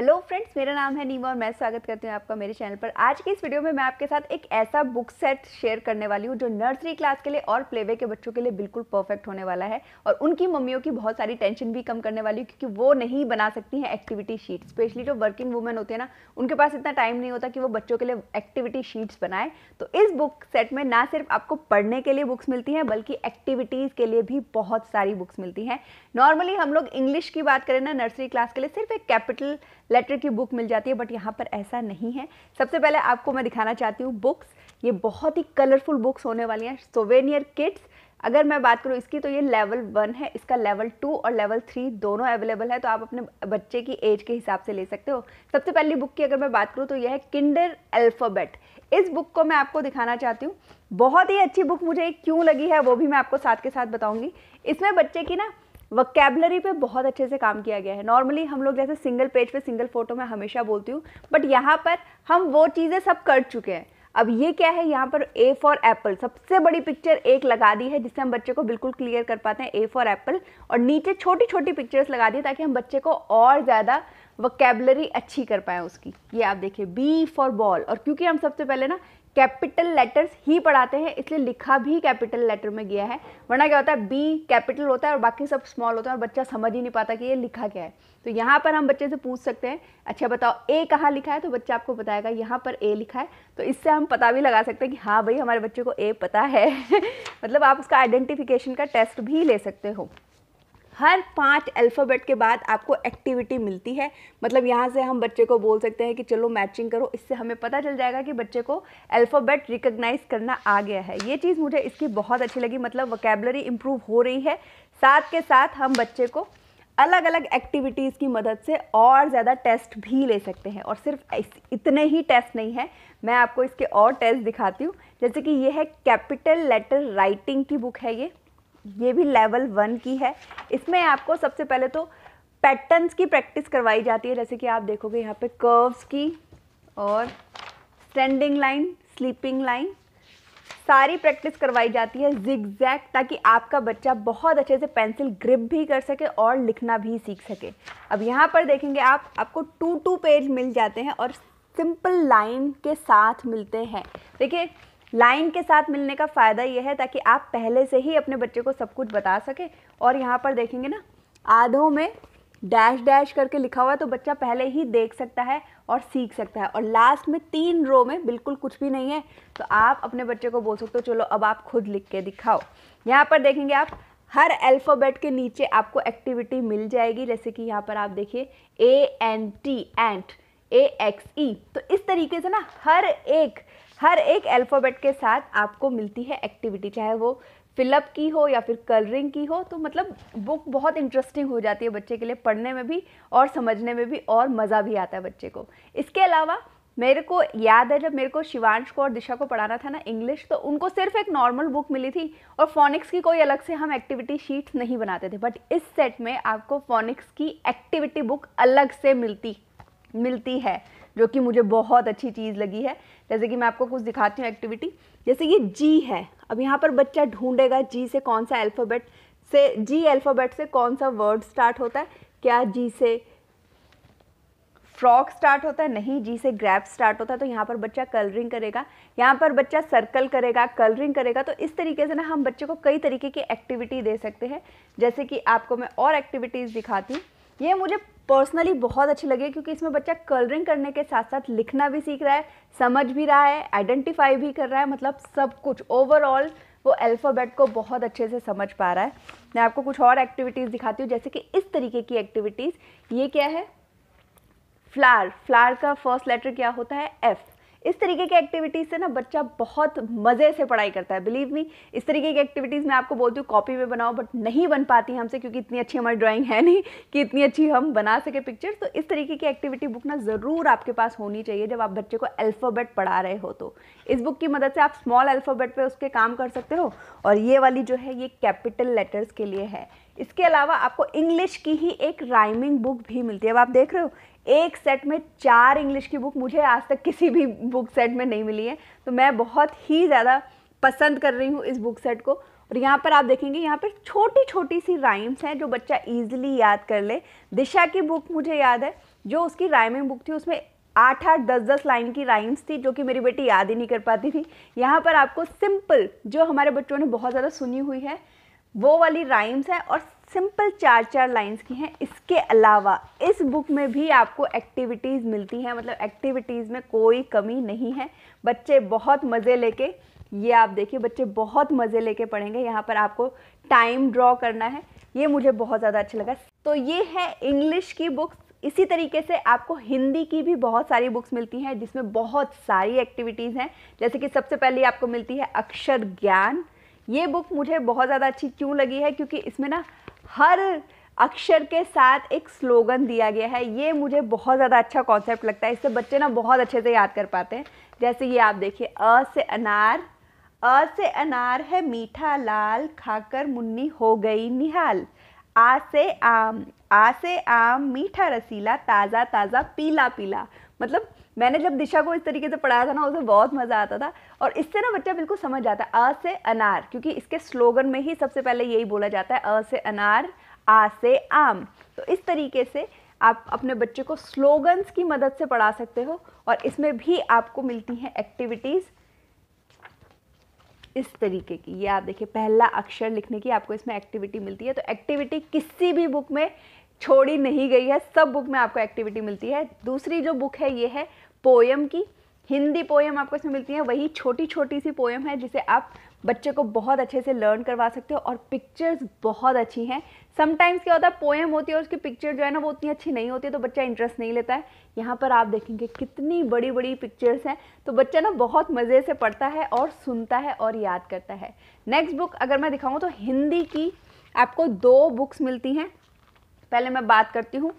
hello friends मेरा नाम है नीमा और मैं स्वागत करती हूँ आपका मेरे चैनल पर आज की इस वीडियो में मैं आपके साथ एक ऐसा बुक सेट शेयर करने वाली हूँ जो नर्सरी क्लास के लिए और प्लेवे के बच्चों के लिए बिल्कुल परफेक्ट होने वाला है और उनकी मम्मियों की बहुत सारी टेंशन भी कम करने वाली हूँ क्योंकि वो नहीं बना सकती हैं एक्टिविटी शीट स्पेशली जो वर्किंग वुमेन होते हैं ना उनके पास इतना टाइम नहीं होता कि वो बच्चों के लिए एक्टिविटी शीट्स बनाए तो इस बुक सेट में ना सिर्फ आपको पढ़ने के लिए बुक्स मिलती हैं बल्कि एक्टिविटीज़ के लिए भी बहुत सारी बुक्स मिलती हैं नॉर्मली हम लोग इंग्लिश की बात करें ना नर्सरी क्लास के लिए सिर्फ एक कैपिटल लेटर की बुक मिल जाती है बट यहाँ पर ऐसा नहीं है सबसे पहले आपको मैं दिखाना चाहती हूँ बुक्स ये बहुत ही कलरफुल बुक्स होने वाली हैं सोवेनियर किट्स अगर मैं बात करूँ इसकी तो ये लेवल वन है इसका लेवल टू और लेवल थ्री दोनों अवेलेबल है तो आप अपने बच्चे की एज के हिसाब से ले सकते हो सबसे पहली बुक की अगर मैं बात करूँ तो यह है किंडर अल्फ़ाबेट इस बुक को मैं आपको दिखाना चाहती हूँ बहुत ही अच्छी बुक मुझे क्यों लगी है वो भी मैं आपको साथ के साथ बताऊँगी इसमें बच्चे की ना वकेबलरी पे बहुत अच्छे से काम किया गया है नॉर्मली हम लोग जैसे सिंगल पेज पे सिंगल फोटो में हमेशा बोलती हूँ बट यहाँ पर हम वो चीज़ें सब कर चुके हैं अब ये क्या है यहाँ पर ए फॉर एप्पल सबसे बड़ी पिक्चर एक लगा दी है जिससे हम बच्चे को बिल्कुल क्लियर कर पाते हैं ए फॉर एप्पल और नीचे छोटी छोटी पिक्चर्स लगा दी ताकि हम बच्चे को और ज़्यादा वकेबलरी अच्छी कर पाएँ उसकी ये आप देखिए बी फॉर बॉल और क्योंकि हम सबसे पहले ना कैपिटल लेटर्स ही पढ़ाते हैं इसलिए लिखा भी कैपिटल लेटर में गया है वरना क्या होता है बी कैपिटल होता है और बाकी सब स्मॉल होता है और बच्चा समझ ही नहीं पाता कि ये लिखा क्या है तो यहाँ पर हम बच्चे से पूछ सकते हैं अच्छा बताओ ए कहाँ लिखा है तो बच्चा आपको बताएगा यहाँ पर ए लिखा है तो इससे हम पता भी लगा सकते हैं कि हाँ भाई हमारे बच्चे को ए पता है मतलब आप उसका आइडेंटिफिकेशन का टेस्ट भी ले सकते हो हर पांच अल्फ़ाबेट के बाद आपको एक्टिविटी मिलती है मतलब यहाँ से हम बच्चे को बोल सकते हैं कि चलो मैचिंग करो इससे हमें पता चल जाएगा कि बच्चे को अल्फ़ाबेट रिकग्नाइज़ करना आ गया है ये चीज़ मुझे इसकी बहुत अच्छी लगी मतलब वकेबलरी इम्प्रूव हो रही है साथ के साथ हम बच्चे को अलग अलग एक्टिविटीज़ की मदद से और ज़्यादा टेस्ट भी ले सकते हैं और सिर्फ इतने ही टेस्ट नहीं हैं मैं आपको इसके और टेस्ट दिखाती हूँ जैसे कि ये है कैपिटल लेटर राइटिंग की बुक है ये ये भी लेवल वन की है इसमें आपको सबसे पहले तो पैटर्न्स की प्रैक्टिस करवाई जाती है जैसे कि आप देखोगे यहाँ पे कर्व्स की और स्टैंडिंग लाइन स्लीपिंग लाइन सारी प्रैक्टिस करवाई जाती है जिगजैग ताकि आपका बच्चा बहुत अच्छे से पेंसिल ग्रिप भी कर सके और लिखना भी सीख सके अब यहाँ पर देखेंगे आप आपको टू टू पेज मिल जाते हैं और सिंपल लाइन के साथ मिलते हैं देखिए लाइन के साथ मिलने का फ़ायदा यह है ताकि आप पहले से ही अपने बच्चे को सब कुछ बता सके और यहाँ पर देखेंगे ना आधों में डैश डैश करके लिखा हुआ है तो बच्चा पहले ही देख सकता है और सीख सकता है और लास्ट में तीन रो में बिल्कुल कुछ भी नहीं है तो आप अपने बच्चे को बोल सकते हो चलो अब आप खुद लिख के दिखाओ यहाँ पर देखेंगे आप हर अल्फ़ाबेट के नीचे आपको एक्टिविटी मिल जाएगी जैसे कि यहाँ पर आप देखिए A N T ant A X E तो इस तरीके से ना हर एक हर एक अल्फ़ाबेट के साथ आपको मिलती है एक्टिविटी चाहे वो फिलअप की हो या फिर कलरिंग की हो तो मतलब बुक बहुत इंटरेस्टिंग हो जाती है बच्चे के लिए पढ़ने में भी और समझने में भी और मज़ा भी आता है बच्चे को इसके अलावा मेरे को याद है जब मेरे को शिवांश को और दिशा को पढ़ाना था ना इंग्लिश तो उनको सिर्फ एक नॉर्मल बुक मिली थी और फोनिक्स की कोई अलग से हम एक्टिविटी शीट नहीं बनाते थे बट इस सेट में आपको फोनिक्स की एक्टिविटी बुक अलग से मिलती मिलती है जो कि मुझे बहुत अच्छी चीज़ लगी है जैसे कि मैं आपको कुछ दिखाती हूँ एक्टिविटी जैसे ये जी है अब यहाँ पर बच्चा ढूंढेगा जी से कौन सा अल्फ़ाबेट से जी अल्फ़ाबेट से कौन सा वर्ड स्टार्ट होता है क्या जी से फ्रॉक स्टार्ट होता है नहीं जी से ग्रैप स्टार्ट होता है तो यहाँ पर बच्चा कलरिंग करेगा यहाँ पर बच्चा सर्कल करेगा कलरिंग करेगा तो इस तरीके से ना हम बच्चे को कई तरीके की एक्टिविटी दे सकते हैं जैसे कि आपको मैं और एक्टिविटीज़ दिखाती हूँ ये मुझे पर्सनली बहुत अच्छी लगी क्योंकि इसमें बच्चा कलरिंग करने के साथ साथ लिखना भी सीख रहा है समझ भी रहा है आइडेंटिफाई भी कर रहा है मतलब सब कुछ ओवरऑल वो अल्फ़ाबेट को बहुत अच्छे से समझ पा रहा है मैं आपको कुछ और एक्टिविटीज़ दिखाती हूँ जैसे कि इस तरीके की एक्टिविटीज़ ये क्या है फ्लार फ्लार का फर्स्ट लेटर क्या होता है एफ़ इस तरीके की एक्टिविटीज़ से ना बच्चा बहुत मज़े से पढ़ाई करता है बिलीव मी इस तरीके की एक्टिविटीज़ मैं आपको बोलती हूँ कॉपी में बनाओ बट नहीं बन पाती हमसे क्योंकि इतनी अच्छी हमारी ड्राइंग है नहीं कि इतनी अच्छी हम बना सके पिक्चर तो इस तरीके की एक्टिविटी बुक ना ज़रूर आपके पास होनी चाहिए जब आप बच्चे को अल्फ़ाबेट पढ़ा रहे हो तो इस बुक की मदद से आप स्मॉल अल्फ़ाबेट पर उसके काम कर सकते हो और ये वाली जो है ये कैपिटल लेटर्स के लिए है इसके अलावा आपको इंग्लिश की ही एक राइमिंग बुक भी मिलती है अब आप देख रहे हो एक सेट में चार इंग्लिश की बुक मुझे आज तक किसी भी बुक सेट में नहीं मिली है तो मैं बहुत ही ज़्यादा पसंद कर रही हूँ इस बुक सेट को और यहाँ पर आप देखेंगे यहाँ पर छोटी छोटी सी राइम्स हैं जो बच्चा ईजिली याद कर ले दिशा की बुक मुझे याद है जो उसकी राइमिंग बुक थी उसमें आठ आठ दस दस लाइन की राइम्स थी जो कि मेरी बेटी याद ही नहीं कर पाती थी यहाँ पर आपको सिंपल जो हमारे बच्चों ने बहुत ज़्यादा सुनी हुई है वो वाली राइम्स है और सिंपल चार चार लाइंस की हैं इसके अलावा इस बुक में भी आपको एक्टिविटीज़ मिलती हैं मतलब एक्टिविटीज़ में कोई कमी नहीं है बच्चे बहुत मज़े लेके ये आप देखिए बच्चे बहुत मज़े लेके पढ़ेंगे यहाँ पर आपको टाइम ड्रॉ करना है ये मुझे बहुत ज़्यादा अच्छा लगा तो ये है इंग्लिश की बुक्स इसी तरीके से आपको हिंदी की भी बहुत सारी बुक्स मिलती हैं जिसमें बहुत सारी एक्टिविटीज़ हैं जैसे कि सबसे पहले आपको मिलती है अक्षर ज्ञान ये बुक मुझे बहुत ज़्यादा अच्छी क्यों लगी है क्योंकि इसमें ना हर अक्षर के साथ एक स्लोगन दिया गया है ये मुझे बहुत ज़्यादा अच्छा कॉन्सेप्ट लगता है इससे बच्चे ना बहुत अच्छे से याद कर पाते हैं जैसे ये आप देखिए अ से अनार अ से अनार है मीठा लाल खाकर मुन्नी हो गई निहाल आ से आम आ से आम मीठा रसीला ताज़ा ताज़ा पीला पीला मतलब मैंने जब दिशा को इस तरीके से पढ़ाया था ना उसे बहुत मज़ा आता था और इससे ना बच्चा बिल्कुल समझ जाता है अ से अनार क्योंकि इसके स्लोगन में ही सबसे पहले यही बोला जाता है अ से अनार आ से आम तो इस तरीके से आप अपने बच्चे को स्लोगन्स की मदद से पढ़ा सकते हो और इसमें भी आपको मिलती हैं एक्टिविटीज़ इस तरीके की ये आप देखिए पहला अक्षर लिखने की आपको इसमें एक्टिविटी मिलती है तो एक्टिविटी किसी भी बुक में छोड़ी नहीं गई है सब बुक में आपको एक्टिविटी मिलती है दूसरी जो बुक है ये है पोएम की हिंदी पोएम आपको इसमें मिलती है वही छोटी छोटी सी पोएम है जिसे आप बच्चे को बहुत अच्छे से लर्न करवा सकते हो और पिक्चर्स बहुत अच्छी हैं समटाइम्स क्या होता है पोएम होती है और उसकी पिक्चर जो है ना वो उतनी अच्छी नहीं होती है तो बच्चा इंटरेस्ट नहीं लेता है यहाँ पर आप देखेंगे कितनी बड़ी बड़ी पिक्चर्स हैं तो बच्चा ना बहुत मज़े से पढ़ता है और सुनता है और याद करता है नेक्स्ट बुक अगर मैं दिखाऊँ तो हिंदी की आपको दो बुक्स मिलती हैं पहले मैं बात करती हूँ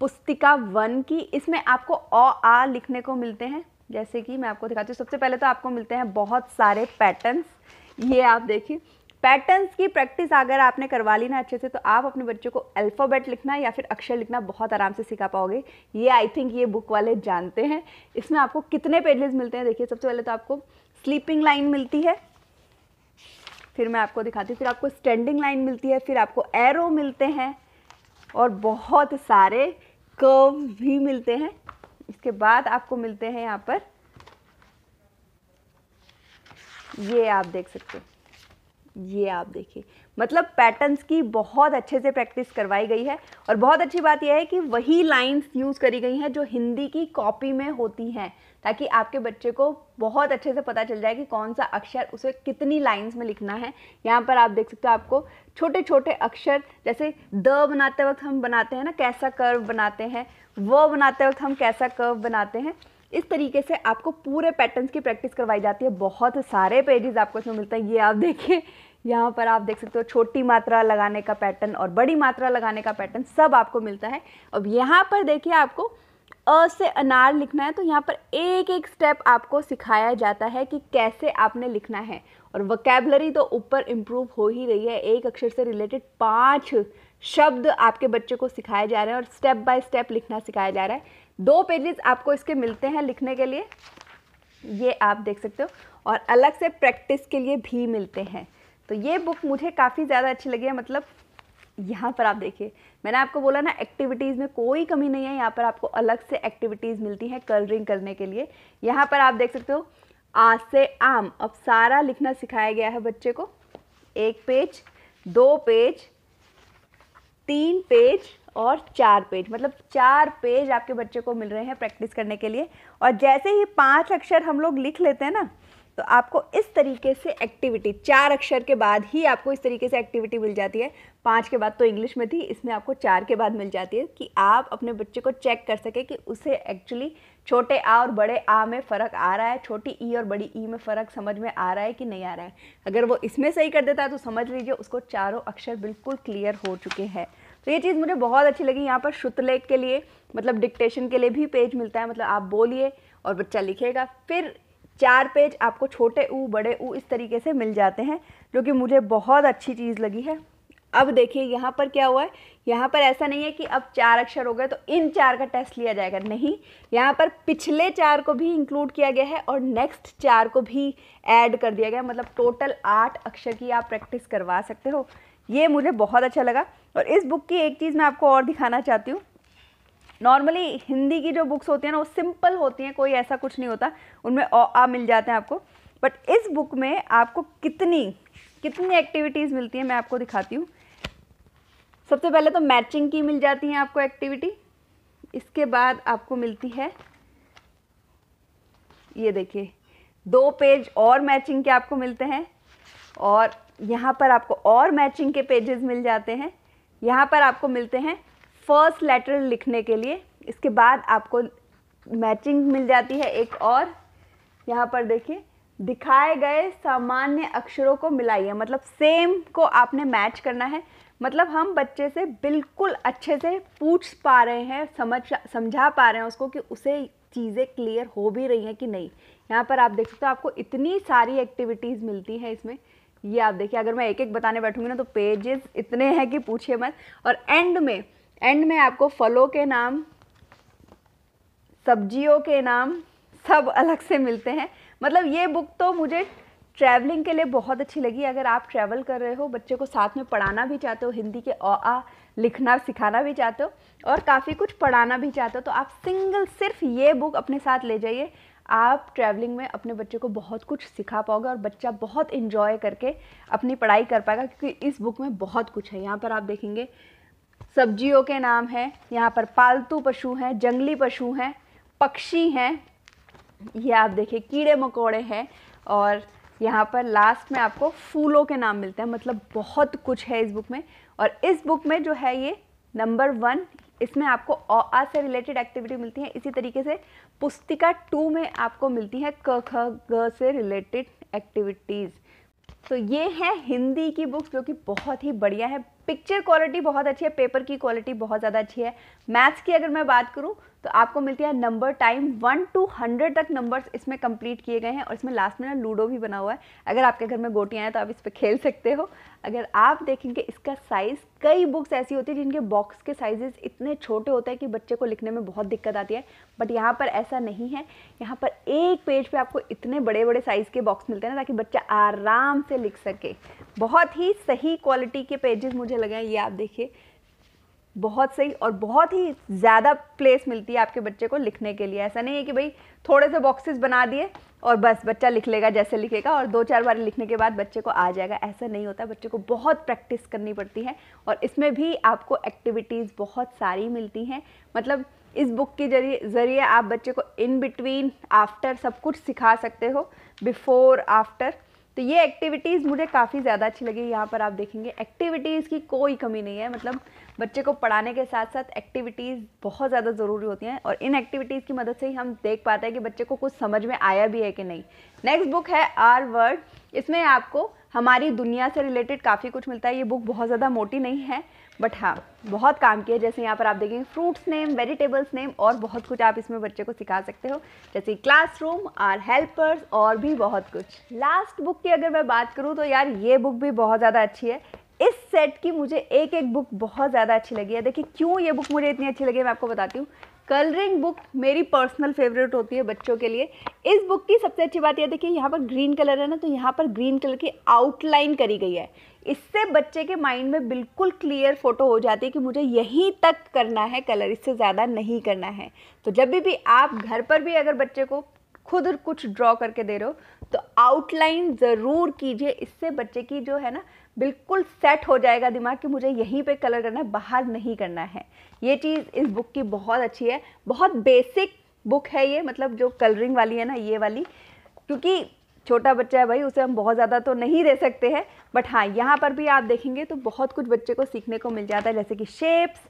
पुस्तिका वन की इसमें आपको अ आ लिखने को मिलते हैं जैसे कि मैं आपको दिखाती हूँ सबसे पहले तो आपको मिलते हैं बहुत सारे पैटर्न्स ये आप देखिए पैटर्न्स की प्रैक्टिस अगर आपने करवा ली ना अच्छे से तो आप अपने बच्चों को अल्फ़ाबेट लिखना या फिर अक्षर लिखना बहुत आराम से सिखा पाओगे ये आई थिंक ये बुक वाले जानते हैं इसमें आपको कितने पेजेस मिलते हैं देखिए सबसे पहले तो आपको स्लीपिंग लाइन मिलती है फिर मैं आपको दिखाती हूँ फिर आपको स्टैंडिंग लाइन मिलती है फिर आपको एरो मिलते हैं और बहुत सारे कर्व भी मिलते हैं इसके बाद आपको मिलते हैं यहाँ पर ये आप देख सकते हो ये आप देखिए मतलब पैटर्न्स की बहुत अच्छे से प्रैक्टिस करवाई गई है और बहुत अच्छी बात यह है कि वही लाइंस यूज़ करी गई हैं जो हिंदी की कॉपी में होती हैं ताकि आपके बच्चे को बहुत अच्छे से पता चल जाए कि कौन सा अक्षर उसे कितनी लाइंस में लिखना है यहाँ पर आप देख सकते हो आपको छोटे छोटे अक्षर जैसे द बनाते वक्त हम बनाते हैं ना कैसा कर्व बनाते हैं व बनाते वक्त हम कैसा कर्व बनाते हैं इस तरीके से आपको पूरे पैटर्न्स की प्रैक्टिस करवाई जाती है बहुत सारे पेजेस आपको इसमें मिलते हैं ये आप देखिए यहाँ पर आप देख सकते हो छोटी मात्रा लगाने का पैटर्न और बड़ी मात्रा लगाने का पैटर्न सब आपको मिलता है अब यहाँ पर देखिए आपको अ से अनार लिखना है तो यहाँ पर एक एक स्टेप आपको सिखाया जाता है कि कैसे आपने लिखना है और वकेबलरी तो ऊपर इम्प्रूव हो ही रही है एक अक्षर से रिलेटेड पाँच शब्द आपके बच्चे को सिखाए जा रहे हैं और स्टेप बाय स्टेप लिखना सिखाया जा रहा है दो पेजेस आपको इसके मिलते हैं लिखने के लिए ये आप देख सकते हो और अलग से प्रैक्टिस के लिए भी मिलते हैं तो ये बुक मुझे काफ़ी ज़्यादा अच्छी लगी है मतलब यहाँ पर आप देखिए मैंने आपको बोला ना एक्टिविटीज़ में कोई कमी नहीं है यहाँ पर आपको अलग से एक्टिविटीज़ मिलती हैं कलरिंग करने के लिए यहाँ पर आप देख सकते हो आ से आम अब सारा लिखना सिखाया गया है बच्चे को एक पेज दो पेज तीन पेज और चार पेज मतलब चार पेज आपके बच्चे को मिल रहे हैं प्रैक्टिस करने के लिए और जैसे ही पांच अक्षर हम लोग लिख लेते हैं ना तो आपको इस तरीके से एक्टिविटी चार अक्षर के बाद ही आपको इस तरीके से एक्टिविटी मिल जाती है पाँच के बाद तो इंग्लिश में थी इसमें आपको चार के बाद मिल जाती है कि आप अपने बच्चे को चेक कर सके कि उसे एक्चुअली छोटे आ और बड़े आ में फ़र्क आ रहा है छोटी ई और बड़ी ई में फ़र्क समझ में आ रहा है कि नहीं आ रहा है अगर वो इसमें सही कर देता है तो समझ लीजिए उसको चारों अक्षर बिल्कुल क्लियर हो चुके हैं तो ये चीज़ मुझे बहुत अच्छी लगी यहाँ पर शुतलेख के लिए मतलब डिक्टेशन के लिए भी पेज मिलता है मतलब आप बोलिए और बच्चा लिखेगा फिर चार पेज आपको छोटे ऊ बड़े ऊ इस तरीके से मिल जाते हैं जो कि मुझे बहुत अच्छी चीज़ लगी है अब देखिए यहाँ पर क्या हुआ है यहाँ पर ऐसा नहीं है कि अब चार अक्षर हो गए तो इन चार का टेस्ट लिया जाएगा नहीं यहाँ पर पिछले चार को भी इंक्लूड किया गया है और नेक्स्ट चार को भी ऐड कर दिया गया मतलब टोटल आठ अक्षर की आप प्रैक्टिस करवा सकते हो ये मुझे बहुत अच्छा लगा और इस बुक की एक चीज़ मैं आपको और दिखाना चाहती हूँ नॉर्मली हिंदी की जो बुक्स होती हैं ना वो सिंपल होती हैं कोई ऐसा कुछ नहीं होता उनमें ओ आ मिल जाते हैं आपको बट इस बुक में आपको कितनी कितनी एक्टिविटीज़ मिलती हैं मैं आपको दिखाती हूँ सबसे पहले तो मैचिंग की मिल जाती है आपको एक्टिविटी इसके बाद आपको मिलती है ये देखिए दो पेज और मैचिंग के आपको मिलते हैं और यहाँ पर आपको और मैचिंग के पेजेस मिल जाते हैं यहाँ पर आपको मिलते हैं फर्स्ट लेटर लिखने के लिए इसके बाद आपको मैचिंग मिल जाती है एक और यहाँ पर देखिए दिखाए गए सामान्य अक्षरों को मिलाइए मतलब सेम को आपने मैच करना है मतलब हम बच्चे से बिल्कुल अच्छे से पूछ पा रहे हैं समझ समझा पा रहे हैं उसको कि उसे चीज़ें क्लियर हो भी रही हैं कि नहीं यहाँ पर आप देख सकते हो आपको इतनी सारी एक्टिविटीज़ मिलती हैं इसमें ये आप देखिए अगर मैं एक एक बताने बैठूंगी ना तो पेजेस इतने हैं कि पूछिए मत और एंड में एंड में आपको फलों के नाम सब्जियों के नाम सब अलग से मिलते हैं मतलब ये बुक तो मुझे ट्रैवलिंग के लिए बहुत अच्छी लगी अगर आप ट्रैवल कर रहे हो बच्चे को साथ में पढ़ाना भी चाहते हो हिंदी के अ आ लिखना सिखाना भी चाहते हो और काफ़ी कुछ पढ़ाना भी चाहते हो तो आप सिंगल सिर्फ ये बुक अपने साथ ले जाइए आप ट्रैवलिंग में अपने बच्चे को बहुत कुछ सिखा पाओगे और बच्चा बहुत इन्जॉय करके अपनी पढ़ाई कर पाएगा क्योंकि इस बुक में बहुत कुछ है यहाँ पर आप देखेंगे सब्जियों के नाम हैं यहाँ पर पालतू पशु हैं जंगली पशु हैं पक्षी हैं ये आप देखिए कीड़े मकोड़े हैं और यहाँ पर लास्ट में आपको फूलों के नाम मिलते हैं मतलब बहुत कुछ है इस बुक में और इस बुक में जो है ये नंबर वन इसमें आपको अ आ से रिलेटेड एक्टिविटी मिलती है इसी तरीके से पुस्तिका टू में आपको मिलती है क ख ग से रिलेटेड एक्टिविटीज़ तो ये है हिंदी की बुक्स जो कि बहुत ही बढ़िया है पिक्चर क्वालिटी बहुत अच्छी है पेपर की क्वालिटी बहुत ज़्यादा अच्छी है मैथ्स की अगर मैं बात करूँ तो आपको मिलती है number time one to hundred तक नंबर्स इसमें कंप्लीट किए गए हैं और इसमें लास्ट में ना लूडो भी बना हुआ है अगर आपके घर में गोटियाँ हैं तो आप इस पर खेल सकते हो अगर आप देखेंगे इसका साइज़ कई बुक्स ऐसी होती है जिनके बॉक्स के साइजेस इतने छोटे होते हैं कि बच्चे को लिखने में बहुत दिक्कत आती है बट यहाँ पर ऐसा नहीं है यहाँ पर एक पेज पे आपको इतने बड़े बड़े साइज़ के बॉक्स मिलते हैं ना ताकि बच्चा आराम से लिख सके बहुत ही सही क्वालिटी के पेजेस मुझे लगे हैं ये आप देखिए बहुत सही और बहुत ही ज़्यादा प्लेस मिलती है आपके बच्चे को लिखने के लिए ऐसा नहीं है कि भाई थोड़े से बॉक्सेस बना दिए और बस बच्चा लिख लेगा जैसे लिखेगा और दो चार बार लिखने के बाद बच्चे को आ जाएगा ऐसा नहीं होता बच्चे को बहुत प्रैक्टिस करनी पड़ती है और इसमें भी आपको एक्टिविटीज़ बहुत सारी मिलती हैं मतलब इस बुक के जरिए ज़रिए आप बच्चे को इन बिटवीन आफ्टर सब कुछ सिखा सकते हो बिफोर आफ्टर तो ये एक्टिविटीज़ मुझे काफ़ी ज़्यादा अच्छी लगी यहाँ पर आप देखेंगे एक्टिविटीज़ की कोई कमी नहीं है मतलब बच्चे को पढ़ाने के साथ साथ एक्टिविटीज़ बहुत ज़्यादा ज़रूरी होती हैं और इन एक्टिविटीज़ की मदद से ही हम देख पाते हैं कि बच्चे को कुछ समझ में आया भी है कि नहीं नेक्स्ट बुक है आर वर्ड इसमें आपको हमारी दुनिया से रिलेटेड काफ़ी कुछ मिलता है ये बुक बहुत ज़्यादा मोटी नहीं है बट हाँ बहुत काम किया जैसे यहाँ पर आप देखेंगे फ्रूट्स नेम वेजिटेबल्स नेम और बहुत कुछ आप इसमें बच्चे को सिखा सकते हो जैसे क्लासरूम आर हेल्पर्स और भी बहुत कुछ लास्ट बुक की अगर मैं बात करूँ तो यार ये बुक भी बहुत ज़्यादा अच्छी है इस सेट की मुझे एक एक बुक बहुत ज़्यादा अच्छी लगी है देखिए क्यों ये बुक मुझे इतनी अच्छी लगी है मैं आपको बताती हूँ कलरिंग बुक मेरी पर्सनल फेवरेट होती है बच्चों के लिए इस बुक की सबसे अच्छी बात यह देखिए यहाँ पर ग्रीन कलर है ना तो यहाँ पर ग्रीन कलर की आउटलाइन करी गई है इससे बच्चे के माइंड में बिल्कुल क्लियर फोटो हो जाती है कि मुझे यहीं तक करना है कलर इससे ज़्यादा नहीं करना है तो जब भी, भी आप घर पर भी अगर बच्चे को खुद कुछ ड्रॉ करके दे रहे हो तो आउटलाइन ज़रूर कीजिए इससे बच्चे की जो है ना बिल्कुल सेट हो जाएगा दिमाग कि मुझे यहीं पे कलर करना है बाहर नहीं करना है ये चीज़ इस बुक की बहुत अच्छी है बहुत बेसिक बुक है ये मतलब जो कलरिंग वाली है ना ये वाली क्योंकि छोटा बच्चा है भाई उसे हम बहुत ज़्यादा तो नहीं दे सकते हैं बट हाँ यहाँ पर भी आप देखेंगे तो बहुत कुछ बच्चे को सीखने को मिल जाता है जैसे कि शेप्स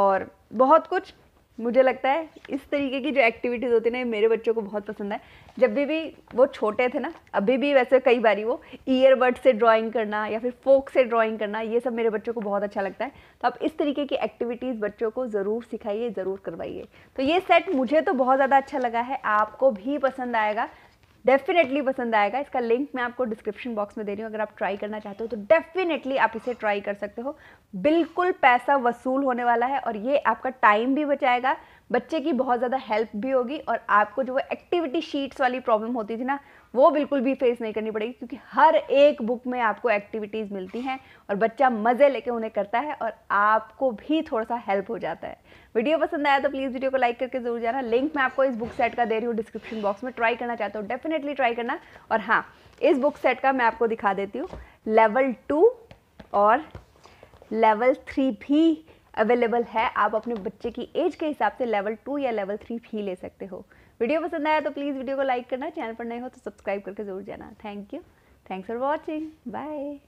और बहुत कुछ मुझे लगता है इस तरीके की जो एक्टिविटीज़ होती है ना मेरे बच्चों को बहुत पसंद है जब भी भी वो छोटे थे ना अभी भी वैसे कई बार वो ईयरबड से ड्राइंग करना या फिर फोक से ड्राइंग करना ये सब मेरे बच्चों को बहुत अच्छा लगता है तो आप इस तरीके की एक्टिविटीज़ बच्चों को ज़रूर सिखाइए ज़रूर करवाइए तो ये सेट मुझे तो बहुत ज़्यादा अच्छा लगा है आपको भी पसंद आएगा डेफिनेटली पसंद आएगा इसका लिंक मैं आपको डिस्क्रिप्शन बॉक्स में दे रही हूँ अगर आप ट्राई करना चाहते हो तो डेफिनेटली आप इसे ट्राई कर सकते हो बिल्कुल पैसा वसूल होने वाला है और ये आपका टाइम भी बचाएगा बच्चे की बहुत ज़्यादा हेल्प भी होगी और आपको जो एक्टिविटी शीट्स वाली प्रॉब्लम होती थी ना वो बिल्कुल भी फेस नहीं करनी पड़ेगी क्योंकि हर एक बुक में आपको एक्टिविटीज़ मिलती हैं और बच्चा मज़े लेके उन्हें करता है और आपको भी थोड़ा सा हेल्प हो जाता है वीडियो पसंद आया तो प्लीज़ वीडियो को लाइक करके जरूर जाना लिंक मैं आपको इस बुक सेट का दे रही हूँ डिस्क्रिप्शन बॉक्स में ट्राई करना चाहता हूँ डेफिनेटली ट्राई करना और हाँ इस बुक सेट का मैं आपको दिखा देती हूँ लेवल टू और लेवल थ्री भी अवेलेबल है आप अपने बच्चे की एज के हिसाब से लेवल टू या लेवल थ्री भी ले सकते हो वीडियो पसंद आया तो प्लीज़ वीडियो को लाइक करना चैनल पर नए हो तो सब्सक्राइब करके जरूर जाना thank you thanks for watching bye